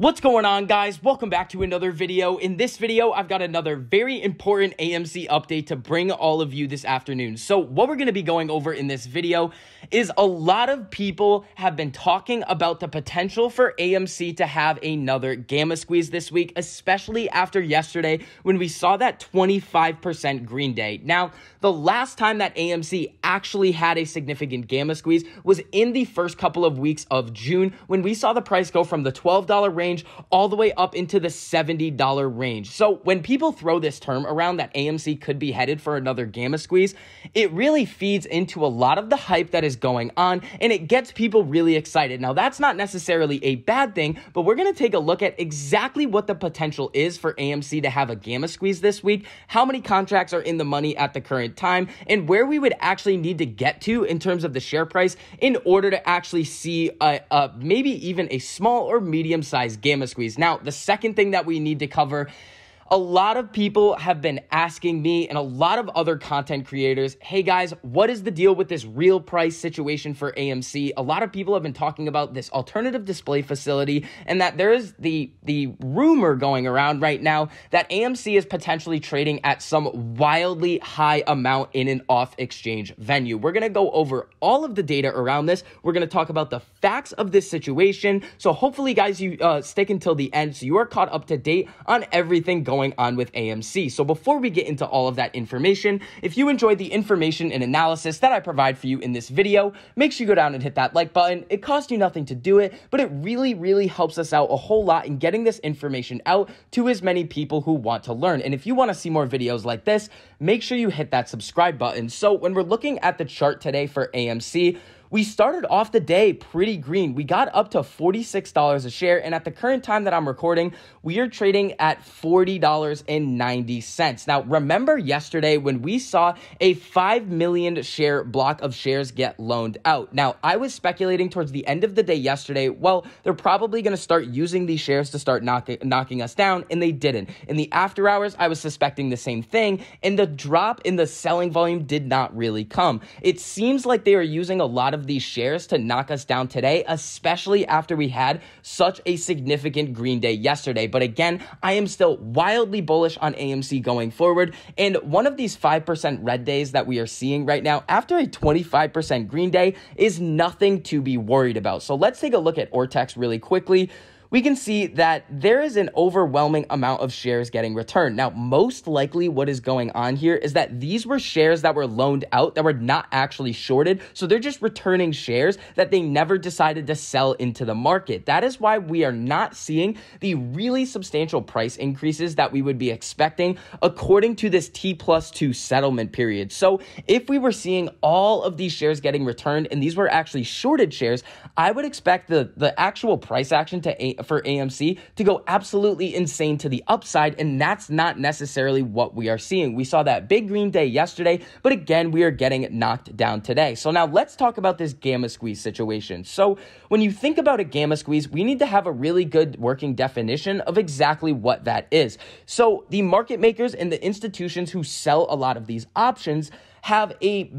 What's going on guys? Welcome back to another video. In this video, I've got another very important AMC update to bring all of you this afternoon. So what we're going to be going over in this video is a lot of people have been talking about the potential for AMC to have another gamma squeeze this week, especially after yesterday when we saw that 25% green day. Now, the last time that AMC actually had a significant gamma squeeze was in the first couple of weeks of June when we saw the price go from the $12 range range all the way up into the $70 range. So when people throw this term around that AMC could be headed for another gamma squeeze, it really feeds into a lot of the hype that is going on and it gets people really excited. Now, that's not necessarily a bad thing, but we're going to take a look at exactly what the potential is for AMC to have a gamma squeeze this week, how many contracts are in the money at the current time, and where we would actually need to get to in terms of the share price in order to actually see a, a maybe even a small or medium sized gamma squeeze. Now, the second thing that we need to cover a lot of people have been asking me and a lot of other content creators, hey guys, what is the deal with this real price situation for AMC? A lot of people have been talking about this alternative display facility and that there is the, the rumor going around right now that AMC is potentially trading at some wildly high amount in an off exchange venue. We're gonna go over all of the data around this. We're gonna talk about the facts of this situation. So hopefully, guys, you uh, stick until the end so you are caught up to date on everything going going on with AMC. So before we get into all of that information, if you enjoyed the information and analysis that I provide for you in this video, make sure you go down and hit that like button. It costs you nothing to do it, but it really, really helps us out a whole lot in getting this information out to as many people who want to learn. And if you want to see more videos like this, make sure you hit that subscribe button. So when we're looking at the chart today for AMC, we started off the day pretty green. We got up to $46 a share, and at the current time that I'm recording, we are trading at $40.90. Now, remember yesterday when we saw a 5 million share block of shares get loaned out. Now, I was speculating towards the end of the day yesterday, well, they're probably going to start using these shares to start knock- knocking us down, and they didn't. In the after hours, I was suspecting the same thing, and the drop in the selling volume did not really come. It seems like they are using a lot of of these shares to knock us down today, especially after we had such a significant green day yesterday. But again, I am still wildly bullish on AMC going forward. And one of these 5% red days that we are seeing right now after a 25% green day is nothing to be worried about. So let's take a look at Ortex really quickly we can see that there is an overwhelming amount of shares getting returned. Now, most likely what is going on here is that these were shares that were loaned out that were not actually shorted. So they're just returning shares that they never decided to sell into the market. That is why we are not seeing the really substantial price increases that we would be expecting according to this T plus two settlement period. So if we were seeing all of these shares getting returned and these were actually shorted shares, I would expect the, the actual price action to for AMC to go absolutely insane to the upside, and that's not necessarily what we are seeing. We saw that big green day yesterday, but again, we are getting knocked down today. So now let's talk about this gamma squeeze situation. So when you think about a gamma squeeze, we need to have a really good working definition of exactly what that is. So the market makers and the institutions who sell a lot of these options have a,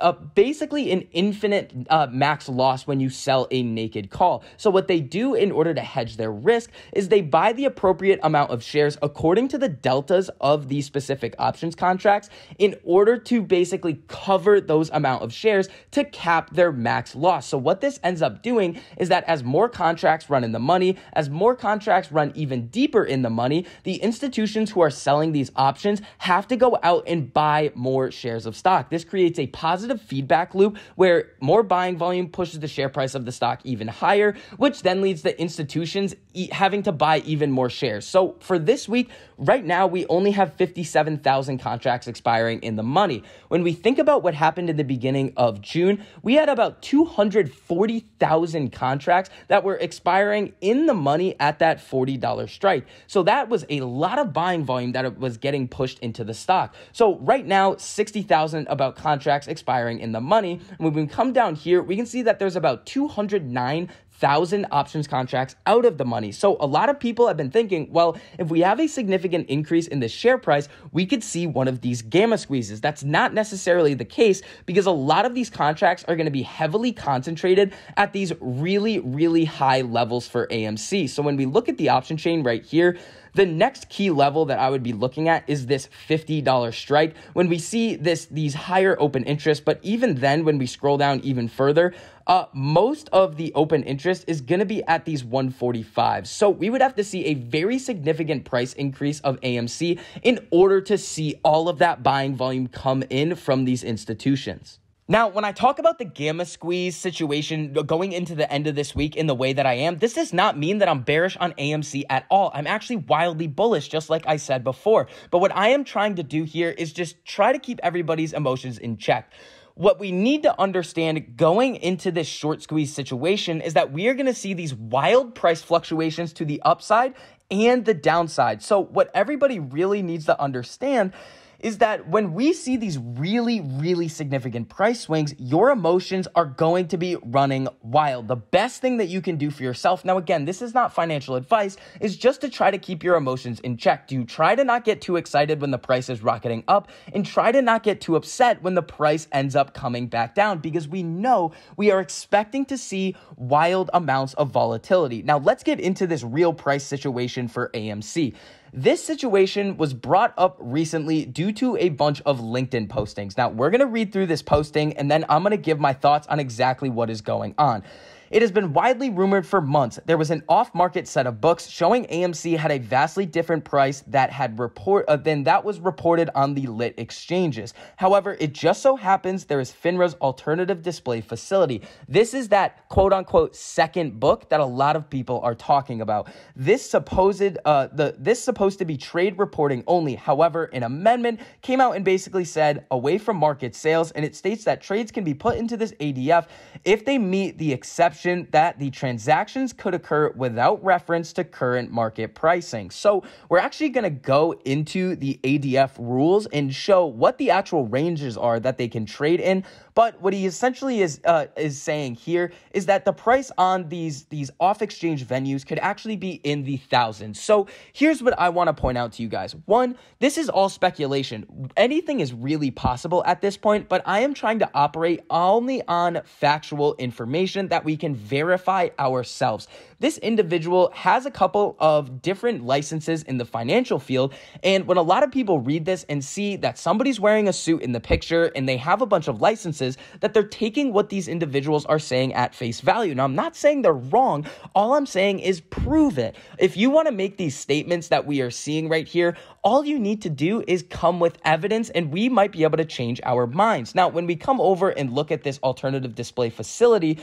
a, basically an infinite uh, max loss when you sell a naked call. So what they do in order to hedge hedge their risk is they buy the appropriate amount of shares according to the deltas of these specific options contracts in order to basically cover those amount of shares to cap their max loss. So what this ends up doing is that as more contracts run in the money, as more contracts run even deeper in the money, the institutions who are selling these options have to go out and buy more shares of stock. This creates a positive feedback loop where more buying volume pushes the share price of the stock even higher, which then leads the institution e- having to buy even more shares. So for this week, right now, we only have 57,000 contracts expiring in the money. When we think about what happened in the beginning of June, we had about 240,000 contracts that were expiring in the money at that $40 strike. So that was a lot of buying volume that was getting pushed into the stock. So right now, 60,000 about contracts expiring in the money. And when we come down here, we can see that there's about 209 thousand options contracts out of the money. So a lot of people have been thinking, well, if we have a significant increase in the share price, we could see one of these gamma squeezes. That's not necessarily the case because a lot of these contracts are going to be heavily concentrated at these really, really high levels for AMC. So when we look at the option chain right here, the next key level that I would be looking at is this $50 strike. When we see this these higher open interest, but even then when we scroll down even further, uh, most of the open interest is going to be at these 145. So we would have to see a very significant price increase of AMC in order to see all of that buying volume come in from these institutions. Now, when I talk about the gamma squeeze situation going into the end of this week in the way that I am, this does not mean that I'm bearish on AMC at all. I'm actually wildly bullish, just like I said before. But what I am trying to do here is just try to keep everybody's emotions in check what we need to understand going into this short squeeze situation is that we are going to see these wild price fluctuations to the upside and the downside. So, what everybody really needs to understand is that when we see these really, really significant price swings, your emotions are going to be running wild. The best thing that you can do for yourself, now again, this is not financial advice, is just to try to keep your emotions in check. Do you try to not get too excited when the price is rocketing up and try to not get too upset when the price ends up coming back down because we know we are expecting to see wild amounts of volatility. Now, let's get into this real price situation for AMC. This situation was brought up recently due to a bunch of LinkedIn postings. Now, we're going to read through this posting and then I'm going to give my thoughts on exactly what is going on. It has been widely rumored for months there was an off-market set of books showing AMC had a vastly different price that had report uh, than that was reported on the lit exchanges. However, it just so happens there is FINRA's alternative display facility. This is that quote unquote second book that a lot of people are talking about. This supposed uh, the this supposed to be trade reporting only. However, an amendment came out and basically said away from market sales, and it states that trades can be put into this ADF if they meet the exception exception that the transactions could occur without reference to current market pricing. So, we're actually going to go into the ADF rules and show what the actual ranges are that they can trade in but what he essentially is uh, is saying here is that the price on these these off exchange venues could actually be in the thousands. So here's what I want to point out to you guys. One, this is all speculation. Anything is really possible at this point, but I am trying to operate only on factual information that we can verify ourselves. This individual has a couple of different licenses in the financial field, and when a lot of people read this and see that somebody's wearing a suit in the picture and they have a bunch of licenses that they're taking what these individuals are saying at face value. Now, I'm not saying they're wrong. All I'm saying is prove it. If you want to make these statements that we are seeing right here, all you need to do is come with evidence and we might be able to change our minds. Now, when we come over and look at this alternative display facility,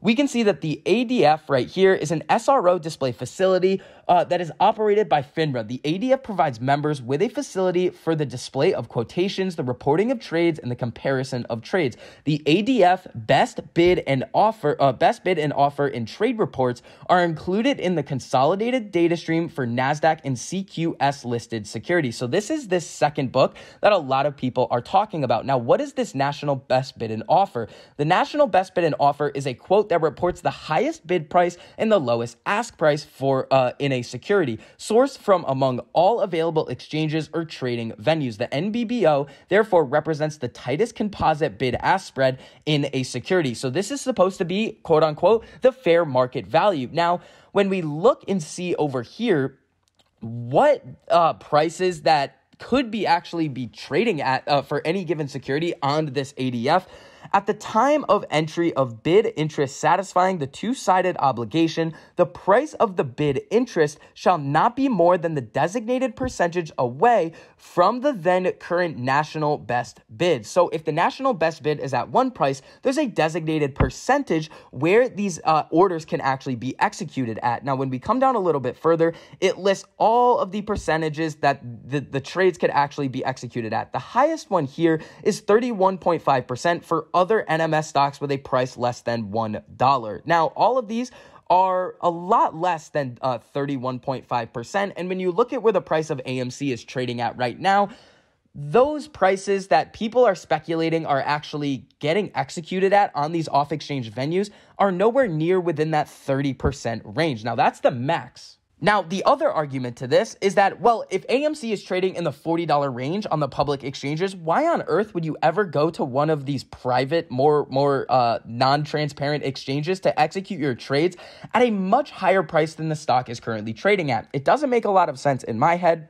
we can see that the ADF right here is an SRO display facility uh, that is operated by FINRA. The ADF provides members with a facility for the display of quotations, the reporting of trades, and the comparison of trades. The ADF best bid and offer, uh, best bid and offer in trade reports are included in the consolidated data stream for NASDAQ and CQS listed securities. So this is this second book that a lot of people are talking about. Now, what is this national best bid and offer? The national best bid and offer is a quote quote that reports the highest bid price and the lowest ask price for uh, in a security sourced from among all available exchanges or trading venues. The NBBO therefore represents the tightest composite bid ask spread in a security. So this is supposed to be quote unquote the fair market value. Now, when we look and see over here what uh, prices that could be actually be trading at uh, for any given security on this ADF at the time of entry of bid interest satisfying the two sided obligation, the price of the bid interest shall not be more than the designated percentage away from the then current national best bid. So if the national best bid is at one price, there's a designated percentage where these uh, orders can actually be executed at. Now, when we come down a little bit further, it lists all of the percentages that the, the trades could actually be executed at. The highest one here is 31.5% for other NMS stocks with a price less than $1. Now, all of these are a lot less than uh, 31.5%. And when you look at where the price of AMC is trading at right now, those prices that people are speculating are actually getting executed at on these off exchange venues are nowhere near within that 30% range. Now, that's the max. Now, the other argument to this is that, well, if AMC is trading in the $40 range on the public exchanges, why on earth would you ever go to one of these private, more, more uh, non transparent exchanges to execute your trades at a much higher price than the stock is currently trading at? It doesn't make a lot of sense in my head.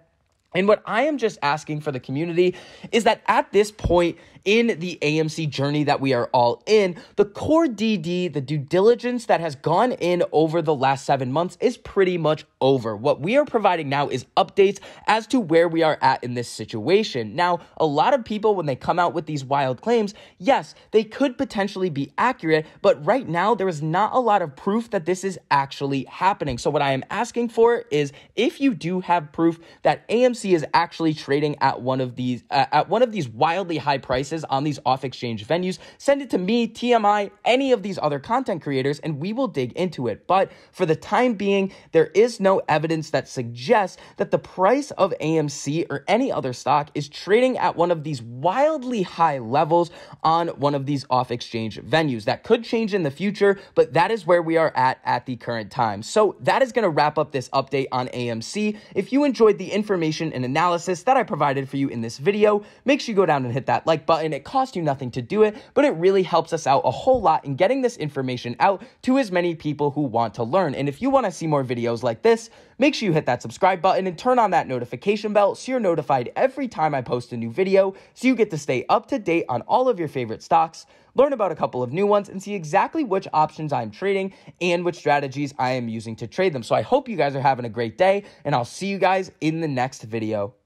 And what I am just asking for the community is that at this point in the AMC journey that we are all in, the core DD, the due diligence that has gone in over the last seven months is pretty much over. What we are providing now is updates as to where we are at in this situation. Now, a lot of people, when they come out with these wild claims, yes, they could potentially be accurate, but right now there is not a lot of proof that this is actually happening. So, what I am asking for is if you do have proof that AMC is actually trading at one of these uh, at one of these wildly high prices on these off exchange venues. Send it to me, TMI, any of these other content creators, and we will dig into it. But for the time being, there is no evidence that suggests that the price of AMC or any other stock is trading at one of these wildly high levels on one of these off exchange venues. That could change in the future, but that is where we are at at the current time. So that is going to wrap up this update on AMC. If you enjoyed the information and analysis that I provided for you in this video, make sure you go down and hit that like button and it costs you nothing to do it, but it really helps us out a whole lot in getting this information out to as many people who want to learn. And if you want to see more videos like this, make sure you hit that subscribe button and turn on that notification bell so you're notified every time I post a new video so you get to stay up to date on all of your favorite stocks, learn about a couple of new ones, and see exactly which options I'm trading and which strategies I am using to trade them. So I hope you guys are having a great day, and I'll see you guys in the next video.